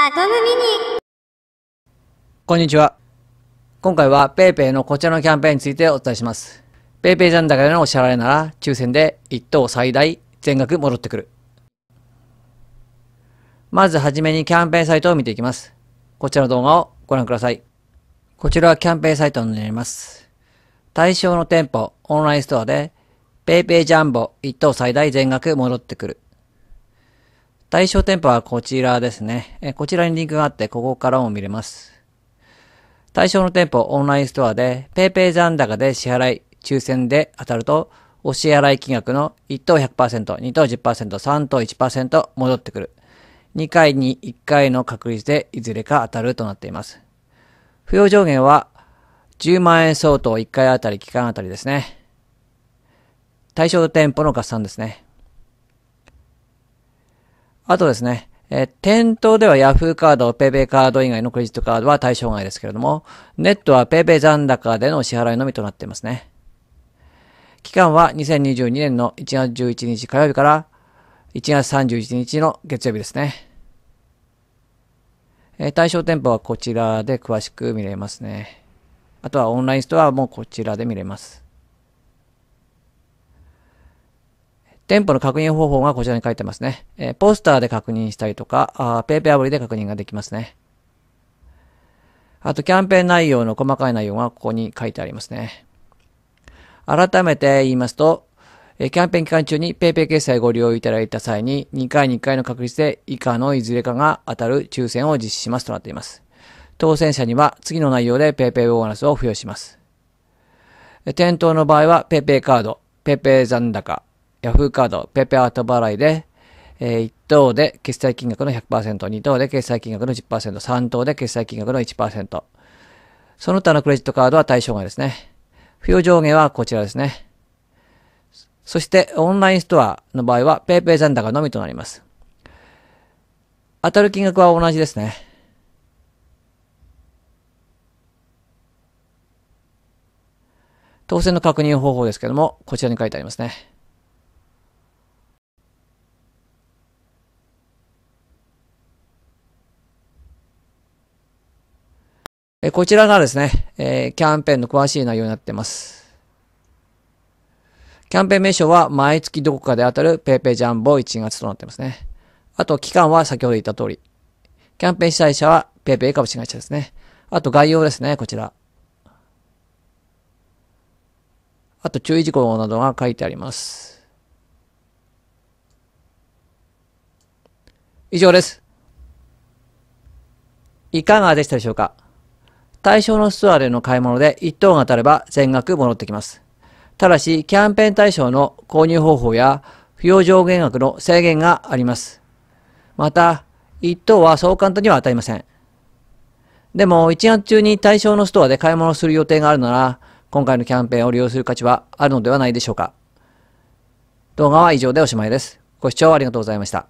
アトムミニこんにちは。今回は PayPay のこちらのキャンペーンについてお伝えします。PayPay 残高でのお支払いなら抽選で1等最大全額戻ってくる。まずはじめにキャンペーンサイトを見ていきます。こちらの動画をご覧ください。こちらはキャンペーンサイトになります。対象の店舗、オンラインストアで PayPay ジャンボ1等最大全額戻ってくる対象店舗はこちらですね。えこちらにリンクがあって、ここからも見れます。対象の店舗、オンラインストアで、PayPay 残高で支払い、抽選で当たると、お支払い金額の1等100%、2等10%、3等1%戻ってくる。2回に1回の確率でいずれか当たるとなっています。扶養上限は10万円相当1回あたり期間あたりですね。対象店舗の合算ですね。あとですね、えー、店頭では Yahoo カード、PayPay カード以外のクレジットカードは対象外ですけれども、ネットは PayPay 残高での支払いのみとなっていますね。期間は2022年の1月11日火曜日から1月31日の月曜日ですね。えー、対象店舗はこちらで詳しく見れますね。あとはオンラインストアもこちらで見れます。店舗の確認方法がこちらに書いてますね。えー、ポスターで確認したりとか、あペーペアプリで確認ができますね。あと、キャンペーン内容の細かい内容がここに書いてありますね。改めて言いますと、キャンペーン期間中に PayPay 決済ご利用いただいた際に2回に1回の確率で以下のいずれかが当たる抽選を実施しますとなっています。当選者には次の内容で PayPay ボーナスを付与します。店頭の場合は PayPay カード、PayPay 残高、y フ h カード、ペ a y ー a 払いで、えー、1等で決済金額の100%、2等で決済金額の10%、3等で決済金額の1%。その他のクレジットカードは対象外ですね。付与上限はこちらですね。そして、オンラインストアの場合は PayPay 残高のみとなります。当たる金額は同じですね。当選の確認方法ですけども、こちらに書いてありますね。えこちらがですね、えキャンペーンの詳しい内容になっています。キャンペーン名称は毎月どこかで当たる PayPay ジャンボ1月となってますね。あと期間は先ほど言った通り。キャンペーン主催者は PayPay 株式会社ですね。あと概要ですね、こちら。あと注意事項などが書いてあります。以上です。いかがでしたでしょうか対象のストアでの買い物で1等が当たれば全額戻ってきます。ただし、キャンペーン対象の購入方法や不要上限額の制限があります。また、1等はそう簡単には当たりません。でも、1月中に対象のストアで買い物する予定があるなら、今回のキャンペーンを利用する価値はあるのではないでしょうか。動画は以上でおしまいです。ご視聴ありがとうございました。